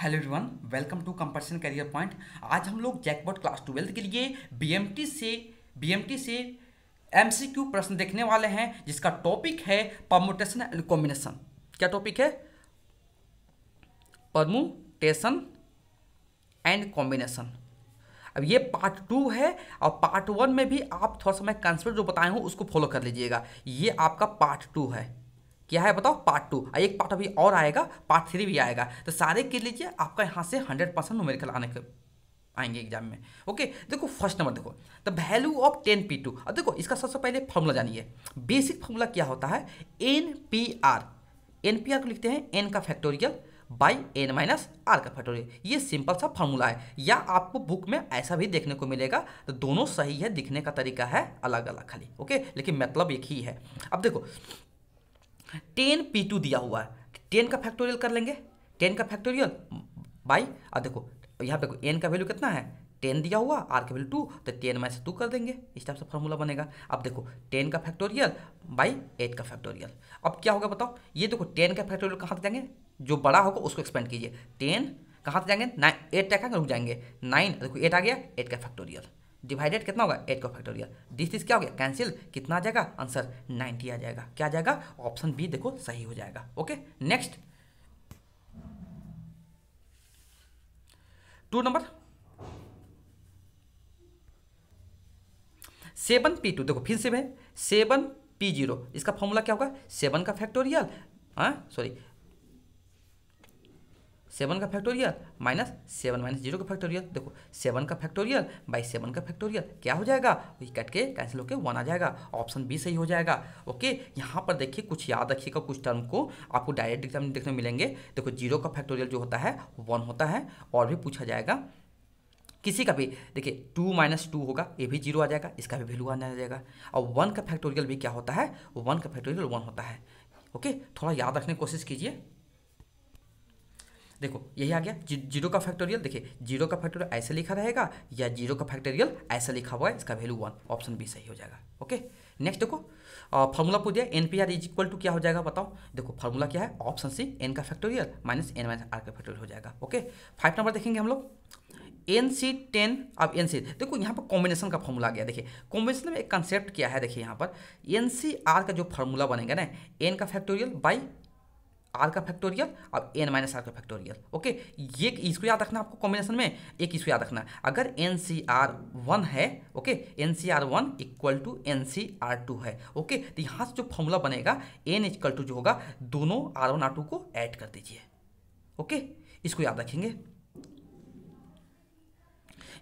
Hello everyone welcome to कंपर्सन career point आज हम लोग जैकबोर्ड क्लास ट्वेल्थ के लिए बीएमटी से बीएमटी से एमसीक्यू प्रश्न देखने वाले हैं जिसका टॉपिक है परमोटेशन एंड कॉम्बिनेशन क्या टॉपिक है परमोटेशन एंड कॉम्बिनेशन अब ये पार्ट टू है और पार्ट वन में भी आप थोड़ा सा मैं कंसेप्ट जो बताए हूँ उसको फॉलो कर लीजिएगा ये आपका पार्ट टू है क्या है बताओ पार्ट टू एक पार्ट अभी और आएगा पार्ट थ्री भी आएगा तो सारे के लीजिए आपका यहाँ से हंड्रेड परसेंट नोमेरिकल आने के आएंगे एग्जाम में ओके देखो फर्स्ट नंबर देखो the value of ten P two अब देखो इसका सबसे पहले फॉर्मूला जानिए बेसिक फॉर्मूला क्या होता है N P R N P R को लिखते हैं एन का factorial by N minus are का फैक्टोरियल ये सिंपल सा फॉर्मूला है या आपको बुक में ऐसा भी देखने को मिलेगा तो दोनों सही है दिखने का तरीका है अलग अलग खाली ओके लेकिन मतलब एक ही है अब देखो टेन पी टू दिया हुआ है टेन का फैक्टोरियल कर लेंगे टेन का फैक्टोरियल बाई अब देखो यहाँ पे एन का वैल्यू कितना है टेन दिया हुआ आर का वैल्यू टू तो टेन माइनस टू कर देंगे इस टाइप से फॉर्मूला बनेगा अब देखो टेन का फैक्टोरियल बाई एट का फैक्टोरियल अब क्या होगा बताओ ये देखो टेन का फैक्टोरियल कहाँ तक जाएंगे जो बड़ा होगा उसको एक्सपेंड कीजिए टेन कहाँ तक जाएंगे नाइन एट तक रुक जाएंगे नाइन देखो एट आ गया एट का फैक्टोरियल डिवाइडेड कितना होगा एट का फैक्टोरियल दिस इज क्या हो गया कैंसिल कितना आ जाएगा आंसर नाइन्टी आ जाएगा क्या आ जाएगा ऑप्शन बी देखो सही हो जाएगा okay next two number seven P two देखो फिर से सेवन पी जीरो इसका फॉर्मूला क्या होगा सेवन का फैक्टोरियल सॉरी हाँ? सेवन का factorial minus seven minus zero का फैक्टोरियल देखो सेवन का फैक्टोरियल बाई सेवन का फैक्टोरियल क्या हो जाएगा तो ये कट के कैंसिल होकर वन आ जाएगा ऑप्शन बी सही हो जाएगा ओके यहाँ पर देखिए कुछ याद रखिएगा कुछ टर्म को आपको डायरेक्ट एग्जाम देखने मिलेंगे देखो जीरो का फैक्टोरियल जो होता है वन होता है और भी पूछा जाएगा किसी का भी देखिए टू माइनस टू होगा ये भी जीरो आ जाएगा इसका भी वैल्यू आने आ जाएगा और वन का फैक्टोरियल भी क्या होता है वन का फैक्टोरियल वन होता है ओके थोड़ा याद रखने की कोशिश कीजिए देखो यही आ गया जी, जीरो का फैक्टोरियल देखिए जीरो का फैक्टोरियल ऐसे लिखा रहेगा या जीरो का फैक्टोरियल ऐसे लिखा हुआ है इसका वैल्यू वन ऑप्शन बी सही हो जाएगा ओके नेक्स्ट देखो फार्मूला पूछ दिया N P R is equal to क्या हो जाएगा बताओ देखो फार्मूला क्या है ऑप्शन सी एन का factorial minus N minus are का फैक्टोरियल हो जाएगा ओके फाइव नंबर देखेंगे हम लोग एन सी टेन अब एन सी देखो यहाँ पर कॉम्बिनेशन का फॉर्मूला गया देखिए कॉम्बिनेशन में एक कंसेप्ट क्या है देखिए यहाँ पर एन सी आर का जो फॉर्मूला बनेगा ना एन का फैक्टोरियल बाई आर का फैक्टोरियल और एन माइनस आर का फैक्टोरियल ओके ये इसको याद रखना आपको कॉम्बिनेशन में एक इसको याद रखना अगर एन सी आर वन है okay N C are one equal to N C are two है ओके तो यहाँ से जो फॉर्मूला बनेगा एन इक्वल टू जो होगा दोनों आर वन आर टू को ऐड कर दीजिए ओके इसको याद रखेंगे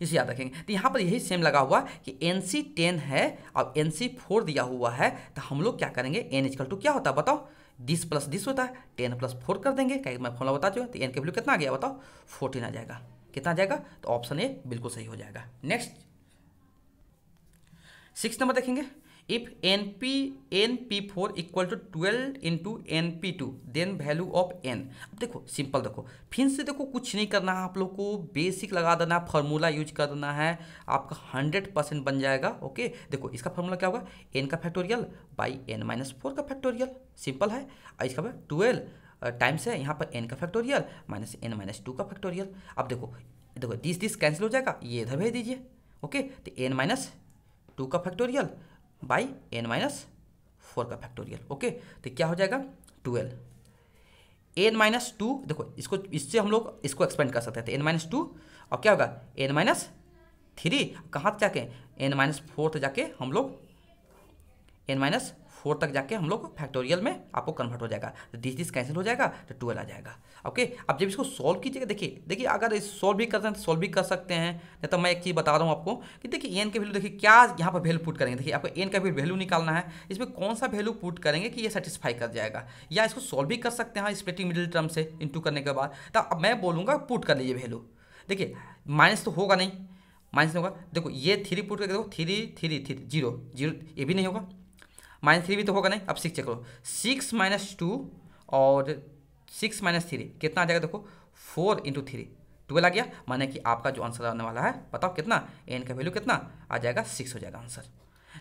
इसे याद रखेंगे तो यहाँ पर यही सेम लगा हुआ कि एन सी टेन है और एन सी फोर दिया हुआ है तो हम लोग क्या करेंगे एन इजकल टू क्या होता है बताओ दिस प्लस दिस होता है टेन प्लस फोर कर देंगे क्या मैं फॉर्मला बता चुका तो एन के वैल्यू कितना आ गया बताओ फोर्टीन आ जाएगा कितना आ जाएगा तो ऑप्शन ए बिल्कुल सही हो जाएगा नेक्स्ट सिक्स नंबर देखेंगे if N P N P four equal to twelve into N P two then value of N अब देखो सिंपल देखो फिर से देखो कुछ नहीं करना है आप लोग को बेसिक लगा देना है फॉर्मूला यूज कर देना है आपका हंड्रेड परसेंट बन जाएगा ओके देखो इसका फॉर्मूला क्या होगा एन का factorial by N minus four का फैक्टोरियल सिंपल है इसका ट्वेल्व टाइम्स है यहाँ पर एन का factorial minus N minus two का फैक्टोरियल अब देखो देखो दिस दिस कैंसिल हो जाएगा ये इधर भेज दीजिए ओके तो एन माइनस टू का factorial by N minus four का फैक्टोरियल ओके तो क्या हो जाएगा ट्वेल्व एन माइनस टू देखो इसको इससे हम लोग इसको एक्सपेंड कर सकते थे एन माइनस टू और क्या होगा एन माइनस थ्री कहाँ तक जाके एन माइनस फोर तक जाके हम लोग एन माइनस फोर तक जाके हम लोग फैक्टोरियल में आपको कन्वर्ट हो जाएगा तो दिस दिस कैंसिल हो जाएगा तो ट्वेल्व आ जाएगा ओके अब जब इसको सॉल्व कीजिएगा देखिए देखिए अगर सॉल्व भी कर सकते हैं सॉल्व भी कर सकते हैं नहीं तो मैं एक चीज़ बता रहा हूँ आपको कि देखिए एन के वैल्यू देखिए क्या यहाँ पर वैल्यू पुट करेंगे देखिए आपको एन का भी वैल्यू निकालना है इसमें कौन सा वैल्यू पुट करेंगे कि ये सेटिस्फाई कर जाएगा या इसको सॉल्व भी कर सकते हैं स्प्लिटिंग मिडिल टर्म से इंटू करने के बाद तो अब मैं बोलूँगा पुट कर लीजिए वैल्यू देखिए माइनस तो होगा नहीं माइनस नहीं होगा देखो ये थ्री पुट करके देखो three three three zero zero ये भी नहीं होगा माइनस थ्री भी तो होगा नहीं अब सिक्स चेक करो सिक्स माइनस टू और सिक्स माइनस थ्री कितना आ जाएगा देखो फोर इंटू थ्री ट्वेल्व आ गया माने कि आपका जो आंसर आने वाला है बताओ कितना एन का वैल्यू कितना आ जाएगा सिक्स हो जाएगा आंसर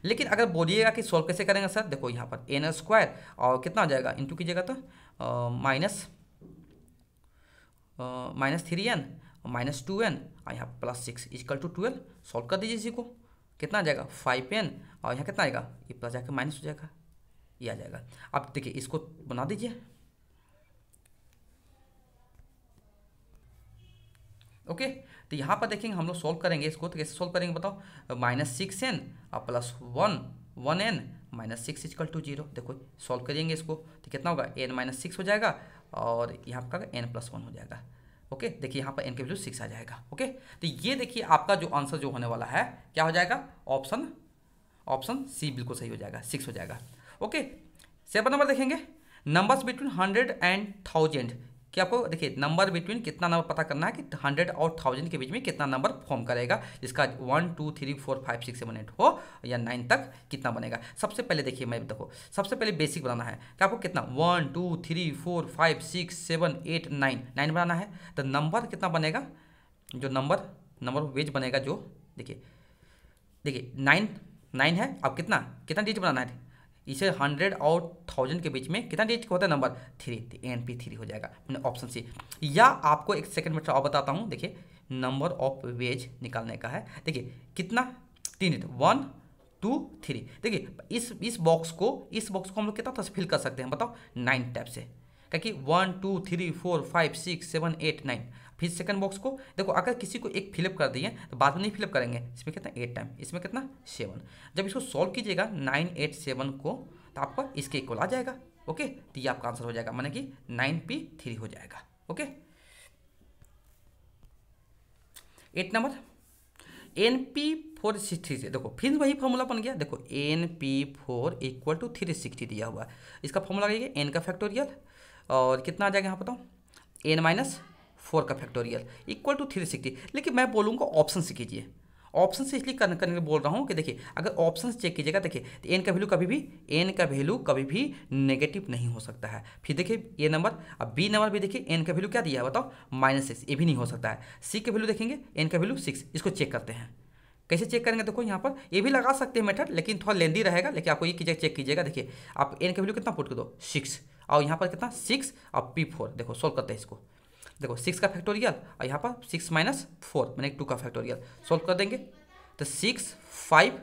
लेकिन अगर बोलिएगा कि सॉल्व कैसे करेंगे सर देखो यहाँ पर एन स्क्वायर और कितना आ जाएगा इंटू कीजिएगा तो minus minus three n minus two n और यहाँ plus six is equal to twelve solve कर दीजिए इसी को कितना आ जाएगा फाइव एन और यहाँ कितना आएगा ये प्लस जाकर माइनस हो जाएगा ये आ जाएगा अब देखिए इसको बना दीजिए ओके तो यहाँ पर देखेंगे हम लोग सोल्व करेंगे इसको तो कैसे सोल्व करेंगे बताओ माइनस सिक्स एन और plus one one n minus six is equal to zero देखो सॉल्व करेंगे इसको तो कितना होगा एन माइनस सिक्स हो जाएगा और यहाँ पर एन प्लस वन हो जाएगा ओके देखिए यहाँ पर एन के वैल्यू सिक्स आ जाएगा ओके तो ये देखिए आपका जो आंसर जो होने वाला है क्या हो जाएगा ऑप्शन ऑप्शन सी बिल्कुल सही हो जाएगा सिक्स हो जाएगा ओके सेवन नंबर देखेंगे numbers between hundred and thousand कि आपको देखिए नंबर बिटवीन कितना नंबर पता करना है कि हंड्रेड और थाउजेंड के बीच में कितना नंबर फॉर्म करेगा जिसका one two three four five six seven eight हो या नाइन तक कितना बनेगा सबसे पहले देखिए मैं देखो सबसे पहले बेसिक बनाना है कि आपको कितना one two three four five six seven eight nine nine बनाना है तो नंबर कितना बनेगा जो नंबर नंबर वेज बनेगा जो देखिए देखिए नाइन नाइन है अब कितना कितना डिजिट बनाना है इसे हंड्रेड और थाउजेंड के बीच में कितना डिजिट होता है number three n P three हो जाएगा मैंने ऑप्शन सी या आपको एक सेकंड में और बताता हूँ देखिए नंबर ऑफ वेज निकालने का है देखिए कितना तीन वन टू थ्री देखिए इस इस बॉक्स को इस बॉक्स को हम लोग कितना तरह से फिल कर सकते हैं बताओ नाइन टाइप से क्या कि one two three four five six seven eight nine फिर सेकंड बॉक्स को देखो अगर किसी को एक फिलअप कर दिए तो बाद में नहीं फिलअप करेंगे इसमें कितना एट टाइम इसमें कितना सेवन जब इसको सॉल्व कीजिएगा नाइन एट सेवन को तो आपका इसके इक्वल आ जाएगा ओके तो ये आपका आंसर हो जाएगा मैंने कि नाइन पी थ्री हो जाएगा okay eight number n P four six से देखो फिर वही फॉर्मूला बन गया देखो n P four equal to three sixty दिया हुआ है इसका फॉर्मूला एन का फैक्टोरियल और कितना आ जाएगा यहाँ बताओ एन माइनस फोर का factorial equal to three sixty लेकिन मैं बोलूँगा ऑप्शन से कीजिए ऑप्शन से इसलिए करने के बोल रहा हूँ कि देखिए अगर ऑप्शन चेक कीजिएगा देखिए तो एन का वैल्यू कभी भी एन का वैल्यू कभी भी नेगेटिव नहीं हो सकता है फिर देखिए ये नंबर अब बी नंबर भी देखिए एन का वैल्यू क्या दिया है बताओ माइनस सिक्स ये भी नहीं हो सकता है सी का वैल्यू देखेंगे एन का वैल्यू सिक्स इसको चेक करते हैं कैसे चेक करेंगे देखो यहाँ पर ये भी लगा सकते हैं मेथड लेकिन थोड़ा लेंदी रहेगा लेकिन आपको ये कीजिए चेक कीजिएगा देखिए आप एन का वैल्यू कितना पुट कर दो सिक्स और यहाँ पर कितना सिक्स और पी फोर देखो सोल्व करते हैं इसको देखो सिक्स का फैक्टोरियल और यहाँ पर सिक्स माइनस फोर मैंने टू का फैक्टोरियल सॉल्व कर देंगे तो six five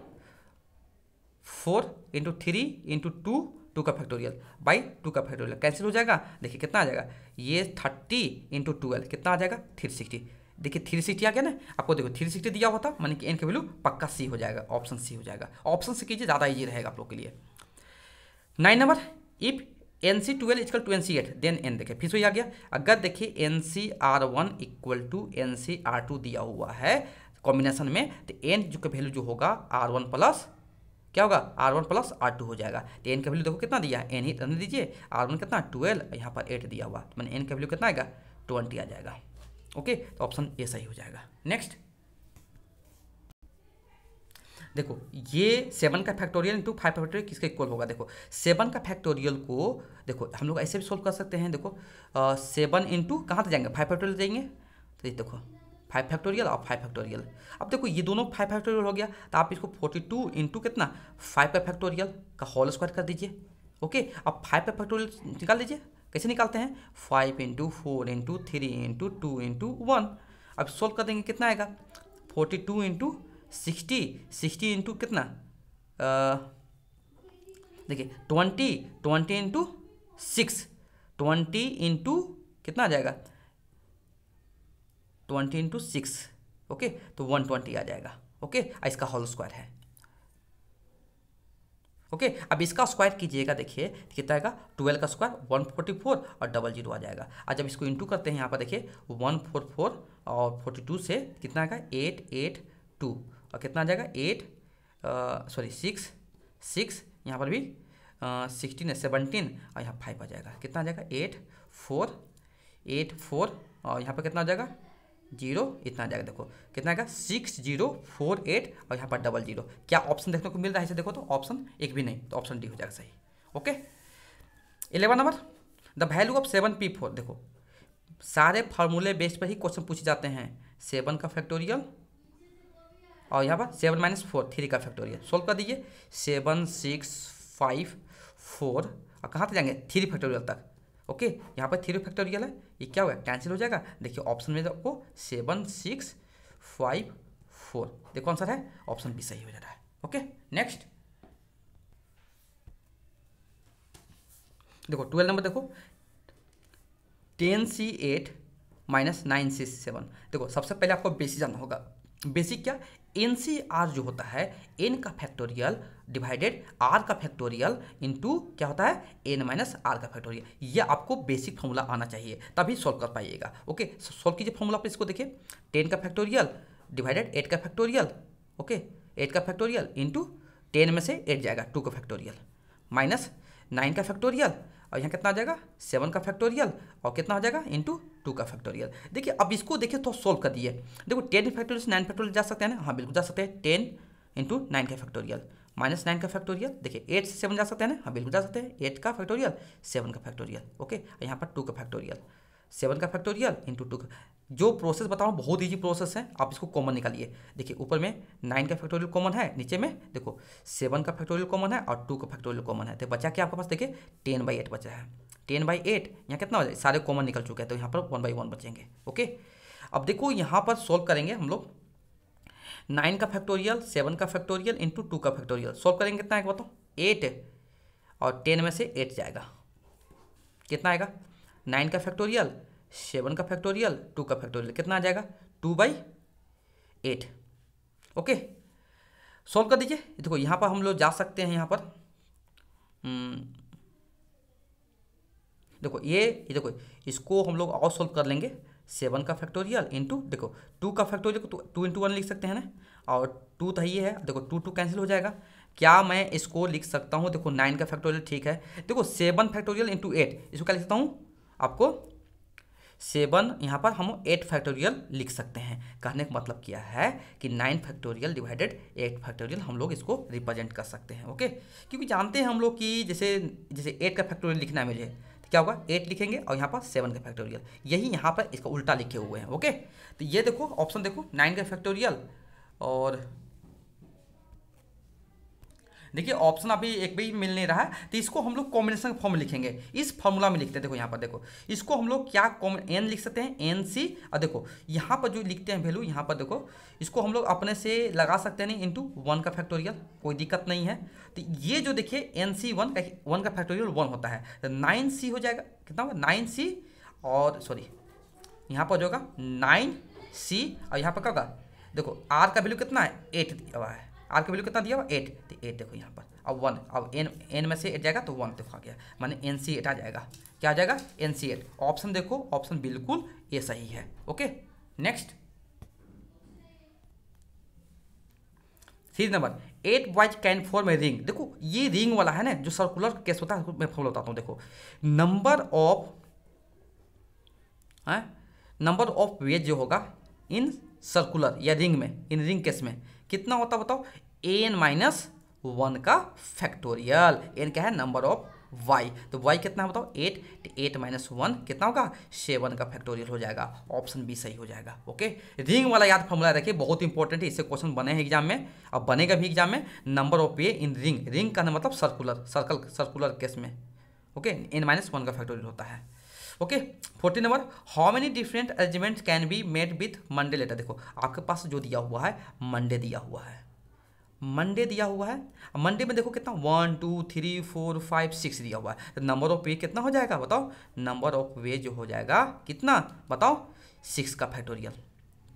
four into three into two two का फैक्टोरियल बाई टू का फैक्टोरियल कैंसिल हो जाएगा देखिए कितना आ जाएगा ये थर्टी इंटू ट्वेल्व कितना आ जाएगा थ्री सिक्सटी देखिए थ्री सिक्सटी आ गया ना आपको देखो थ्री सिक्सटी दिया होता मानी कि एन के वैल्यू पक्का सी हो जाएगा ऑप्शन सी हो जाएगा ऑप्शन से कीजिए ज़्यादा ईजी रहेगा आप लोग के लिए nine number if n C twelve is equal to N C eight then n देखे फिर वही आ गया अगर देखिए n C are one equal to N C are two दिया हुआ है कॉम्बिनेशन में तो एन जो का वैल्यू जो होगा आर वन प्लस क्या होगा r one plus r two हो जाएगा तो एन का वैल्यू देखो कितना दिया है एन ही रहने दीजिए आर वन कितना ट्वेल्व यहाँ पर एट दिया हुआ तो मैंने एन का वैल्यू कितना आएगा ट्वेंटी आ जाएगा ओके तो ऑप्शन ए सही हो जाएगा नेक्स्ट देखो ये सेवन का फैक्टोरियल इंटू फाइव फैक्टोरियल किसके इक्वल होगा देखो सेवन का फैक्टोरियल को देखो हम लोग ऐसे भी सोल्व कर सकते हैं देखो सेवन इंटू कहाँ तक जाएंगे फाइव फैक्टोरियल जाएंगे तो ये देखो फाइव फैक्टोरियल और फाइव फैक्टोरियल अब देखो ये दोनों फाइव फैक्टोरियल हो गया तो आप इसको फोर्टी टू इंटू कितना फाइव का फैक्टोरियल का होल स्क्वायर कर दीजिए ओके अब फाइव का फैक्टोरियल निकाल दीजिए कैसे निकालते हैं five into four into three into two into one अब सोल्व कर देंगे कितना आएगा forty two into sixty sixty into कितना देखिए twenty twenty into six twenty into कितना आ जाएगा ट्वेंटी इंटू सिक्स ओके तो वन ट्वेंटी आ जाएगा ओके okay? इसका होल स्क्वायर है ओके okay? अब इसका स्क्वायर कीजिएगा देखिए कितना आएगा ट्वेल्व का स्क्वायर वन फोर्टी फोर और डबल जीरो आ जाएगा आज जब इसको इंटू करते हैं यहाँ पर देखिए वन फोर फोर और फोर्टी टू से कितना आएगा एट एट टू और कितना आ जाएगा एट सॉरी सिक्स सिक्स यहाँ पर भी सिक्सटीन uh, है सेवनटीन और यहाँ फाइव आ जाएगा कितना आ जाएगा एट फोर एट फोर और यहाँ पर कितना आ जाएगा जीरो इतना आ जाएगा देखो कितना आएगा सिक्स जीरो फोर एट और यहाँ पर डबल जीरो क्या ऑप्शन देखने को मिल रहा है इसे देखो तो ऑप्शन एक भी नहीं तो ऑप्शन डी हो जाएगा सही okay eleven number the value of seven P four देखो सारे फार्मूले बेस पर ही क्वेश्चन पूछे जाते हैं सेवन का फैक्टोरियल और यहाँ पर सेवन माइनस फोर थ्री का फैक्टोरियल सोल्व कर दीजिए सेवन सिक्स फाइव फोर और कहाँ तक जाएंगे थ्री फैक्टोरियल तक ओके यहाँ पर थ्री फैक्टोरियल है ये क्या होगा कैंसिल हो जाएगा देखिए ऑप्शन में आपको सेवन सिक्स फाइव फोर देखो आंसर है ऑप्शन बी सही हो जा रहा है ओके नेक्स्ट देखो ट्वेल्व नंबर देखो ten C eight minus nine C seven देखो सबसे पहले आपको बेसिस जानना होगा बेसिक क्या एन सी आर जो होता है एन का फैक्टोरियल डिवाइडेड आर का फैक्टोरियल इंटू क्या होता है एन माइनस आर का फैक्टोरियल ये आपको बेसिक फॉर्मूला आना चाहिए तभी सॉल्व कर पाइएगा ओके सॉल्व कीजिए फॉर्मूला पर इसको देखिए टेन का फैक्टोरियल डिवाइडेड एट का फैक्टोरियल ओके एट का फैक्टोरियल इंटू टेन में से एट जाएगा टू का फैक्टोरियल माइनस नाइन का फैक्टोरियल और यहाँ कितना आ जाएगा सेवन का फैक्टोरियल और कितना हो जाएगा इंटू टू का फैक्टोरियल देखिए अब इसको देखिए तो सोल्व कर दिए देखो टेन फैक्टोरियल से नाइन फैक्टोरियल जा सकते हैं ना हाँ बिल्कुल जा सकते हैं टेन इंटू नाइन का फैक्टोरियल माइनस नाइन का फैक्टोरियल देखिए एट से सेवन जा सकते हैं ना हाँ बिल्कुल जा सकते हैं एट का फैक्टोरियल सेवन का फैक्टोरियल ओके यहाँ पर टू का फैक्टोरियल सेवन का फैक्टोरियल इंटू टू का जो प्रोसेस बता रहा हूँ बहुत ईजी प्रोसेस है आप इसको कॉमन निकालिए देखिए ऊपर में नाइन का फैक्टोरियल कॉमन है नीचे में देखो सेवन का फैक्टोरियल कॉमन है और टू का फैक्टोरियल कॉमन है तो बचा क्या आपके पास देखिए टेन बाई एट बचा है टेन बाई एट यहाँ कितना हो जाए सारे कॉमन निकल चुके हैं तो यहाँ पर वन बाई वन बचेंगे ओके अब देखो यहाँ पर सॉल्व करेंगे हम लोग नाइन का फैक्टोरियल सेवन का फैक्टोरियल इंटू टू का फैक्टोरियल सॉल्व करेंगे कितना है बताओ एट और टेन में से एट जाएगा कितना आएगा नाइन का फैक्टोरियल सेवन का फैक्टोरियल टू का फैक्टोरियल कितना आ जाएगा two by eight okay solve कर दीजिए देखो यहाँ पर हम लोग जा सकते हैं यहाँ पर हम्म। देखो ये ये देखो इसको हम लोग और सॉल्व कर लेंगे सेवन का फैक्टोरियल इंटू देखो टू का फैक्टोरियल को टू इंटू वन लिख सकते हैं ना और टू तो ये है देखो टू टू कैंसिल हो जाएगा क्या मैं इसको लिख सकता हूँ देखो नाइन का फैक्टोरियल ठीक है देखो सेवन फैक्टोरियल इंटू एट इसको क्या लिख सकता हूँ आपको सेवन यहाँ पर हम एट फैक्टोरियल लिख सकते हैं कहने का मतलब क्या है कि nine factorial divided eight factorial हम लोग इसको रिप्रेजेंट कर सकते हैं ओके क्योंकि जानते हैं हम लोग कि जैसे जैसे एट का फैक्टोरियल लिखना है मुझे तो क्या होगा एट लिखेंगे और यहाँ पर सेवन का फैक्टोरियल यही यहाँ पर इसका उल्टा लिखे हुए हैं ओके तो ये देखो ऑप्शन देखो नाइन का फैक्टोरियल और देखिए ऑप्शन अभी एक भी मिल नहीं रहा है तो इसको हम लोग कॉम्बिनेशन फॉर्म लिखेंगे इस फॉर्मूला में लिखते हैं देखो यहाँ पर देखो इसको हम लोग क्या एन लिख सकते हैं एन सी और देखो यहाँ पर जो लिखते हैं वैल्यू यहाँ पर देखो इसको हम लोग अपने से लगा सकते हैं इंटू वन का फैक्टोरियल कोई दिक्कत नहीं है तो ये जो देखिए एन सी वन का वन का फैक्टोरियल वन होता है तो नाइन सी हो जाएगा कितना होगा नाइन सी और सॉरी यहाँ पर जो होगा नाइन सी और यहाँ पर क्या होगा देखो आर का वैल्यू कितना है एट दिया हुआ है आर का वैल्यू कितना दिया हुआ एट तो एट देखो यहाँ पर अब वन अब एन एन में से एट जाएगा तो वन देखो आ गया मैंने एन सी एट आ जाएगा क्या आ जाएगा एन सी एट ऑप्शन देखो ऑप्शन बिल्कुल ये सही है okay next sees number eight ways can form a ring देखो ये रिंग वाला है ना जो सर्कुलर केस होता है मैं फॉर्म बताता हूँ देखो number of number of ways जो होगा इन सर्कुलर या रिंग में इन रिंग केस में कितना होता बताओ एन माइनस वन का फैक्टोरियल एन क्या है नंबर ऑफ वाई तो वाई कितना है बताओ एट तो एट माइनस वन कितना होगा सेवन का फैक्टोरियल हो जाएगा ऑप्शन बी सही हो जाएगा ओके रिंग वाला याद फॉर्मूला रखिए बहुत इंपॉर्टेंट है इससे क्वेश्चन बने हैं एग्जाम में अब बनेगा भी एग्जाम में number of A in ring ring का मतलब सर्कुलर सर्कल सर्कुलर केस में ओके एन माइनस वन का फैक्टोरियल होता है okay fourteen number how many different arrangement can be made with Monday letter देखो आपके पास जो दिया हुआ है मंडे दिया हुआ है मंडे दिया हुआ है मंडे में देखो कितना one two three four five six दिया हुआ है तो नंबर ऑफ वे कितना हो जाएगा बताओ नंबर ऑफ वे जो हो जाएगा कितना बताओ सिक्स का फैक्टोरियल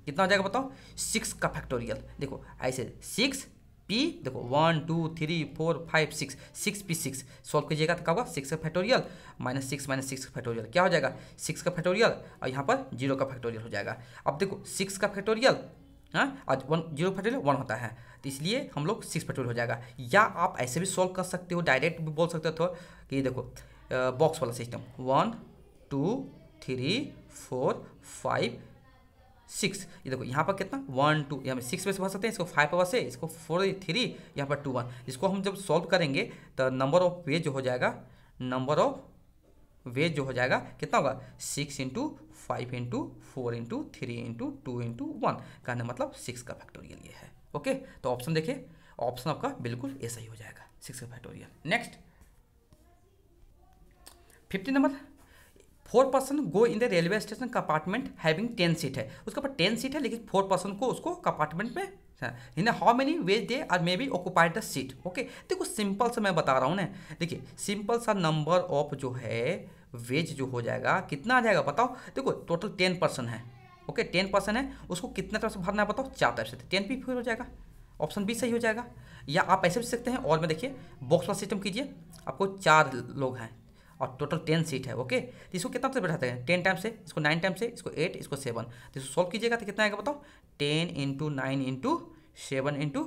कितना हो जाएगा बताओ सिक्स का फैक्टोरियल देखो ऐसे सिक्स पी देखो one two three four five six six P six solve कीजिएगा तो क्या होगा सिक्स का factorial minus six minus six का फैक्टोरियल क्या हो जाएगा सिक्स का फैक्टोरियल और यहाँ पर जीरो का फैक्टोरियल हो जाएगा अब देखो सिक्स का फैक्टोरियल हाँ और वन जीरो फैक्टोरियल वन होता है तो इसलिए हम लोग सिक्स फैक्टोरियल हो जाएगा या आप ऐसे भी सॉल्व कर सकते हो डायरेक्ट भी बोल सकते हो तो, कि देखो बॉक्स वाला system one two three four five six ये देखो यहाँ पर कितना वन टू यहाँ सिक्स में से भर सकते हैं इसको फाइव पावर से इसको फोर थ्री यहाँ पर टू वन इसको हम जब सॉल्व करेंगे तो नंबर ऑफ वेज जो हो जाएगा नंबर ऑफ वेज जो हो जाएगा कितना होगा six into five into four into three into two into one कहने मतलब सिक्स का फैक्टोरियल ये है ओके तो ऑप्शन देखिए ऑप्शन आपका बिल्कुल ऐसा ही हो जाएगा सिक्स का factorial next fifty number four person go in the railway station compartment having ten seat है उसके ऊपर टेन सीट है लेकिन फोर पर्सन को उसको कंपार्टमेंट में in how many ways they are may be occupied the seat okay देखो simple सा मैं बता रहा हूँ ना देखिए सिंपल सा नंबर ऑफ जो है वेज जो हो जाएगा कितना आ जाएगा बताओ देखो टोटल टेन पर्सन है ओके टेन पर्सन है उसको कितना तरफ से भरना है बताओ चार तरफ से टेन पी फिर हो जाएगा ऑप्शन बी सही हो जाएगा या आप ऐसे भी सकते हैं और में देखिए बॉक्स वाला सिस्टम कीजिए आपको चार लोग हैं और टोटल टेन सीट है ओके तो इसको कितना से बैठाते हैं टेन टाइम से इसको नाइन टाइम से इसको एट इसको सेवन तो इसको सॉल्व कीजिएगा तो कितना आएगा बताओ ten into nine into seven into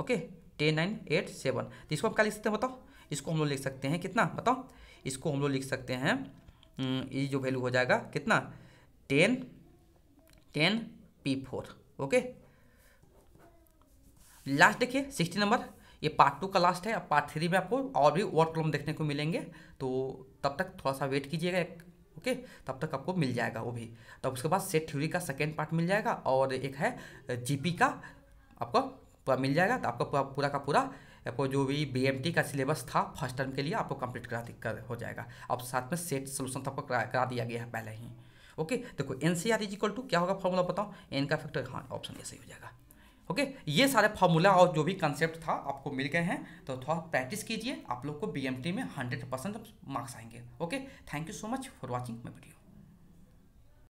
okay ten nine eight seven तो इसको हम क्या लिख सकते हैं बताओ इसको हम लोग लिख सकते हैं कितना बताओ इसको हम लोग लिख सकते हैं हम्म, ये जो वैल्यू हो जाएगा कितना ten ten P four okay last देखिए सिक्सटी नंबर ये पार्ट टू का लास्ट है अब पार्ट थ्री में आपको और भी वर्ड प्रॉब्लम देखने को मिलेंगे तो तब तक थोड़ा सा वेट कीजिएगा एक ओके तब तक आपको मिल जाएगा वो भी तब उसके बाद सेट थ्योरी का सेकेंड पार्ट मिल जाएगा और एक है जी का आपको पूरा मिल जाएगा तो आपका पूरा पूरा का पूरा आपको जो भी बी का सिलेबस था फर्स्ट टर्म के लिए आपको कंप्लीट करा कर हो जाएगा अब साथ में सेट सोल्यूशन तो आपको करा, करा दिया गया है पहले ही ओके देखो n C r is equal to क्या होगा फॉर्मूला बताओ एन का फैक्टर हाँ ऑप्शन ऐसे ही हो जाएगा ओके ये सारे फॉर्मूला और जो भी कंसेप्ट था आपको मिल गए हैं तो थोड़ा प्रैक्टिस कीजिए आप लोग को बी में हंड्रेड परसेंट मार्क्स आएंगे okay thank you so much for watching my video